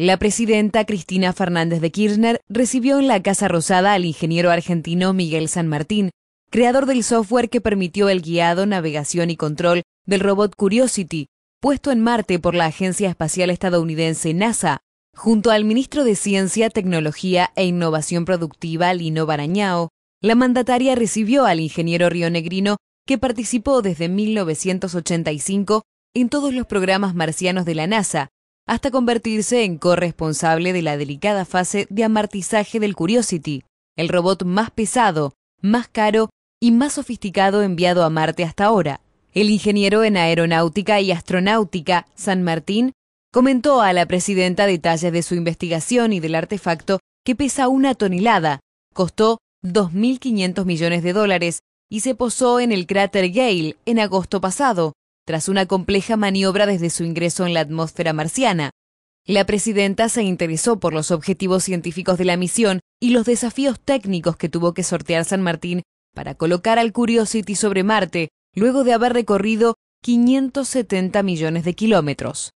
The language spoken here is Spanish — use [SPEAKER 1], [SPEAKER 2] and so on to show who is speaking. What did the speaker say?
[SPEAKER 1] La presidenta Cristina Fernández de Kirchner recibió en la Casa Rosada al ingeniero argentino Miguel San Martín, creador del software que permitió el guiado, navegación y control del robot Curiosity, puesto en Marte por la Agencia Espacial Estadounidense NASA, junto al ministro de Ciencia, Tecnología e Innovación Productiva Lino Barañao. La mandataria recibió al ingeniero rionegrino que participó desde 1985 en todos los programas marcianos de la NASA, hasta convertirse en corresponsable de la delicada fase de amortizaje del Curiosity, el robot más pesado, más caro y más sofisticado enviado a Marte hasta ahora. El ingeniero en aeronáutica y astronáutica, San Martín, comentó a la presidenta detalles de su investigación y del artefacto que pesa una tonelada, costó 2.500 millones de dólares y se posó en el cráter Gale en agosto pasado, tras una compleja maniobra desde su ingreso en la atmósfera marciana. La presidenta se interesó por los objetivos científicos de la misión y los desafíos técnicos que tuvo que sortear San Martín para colocar al Curiosity sobre Marte, luego de haber recorrido 570 millones de kilómetros.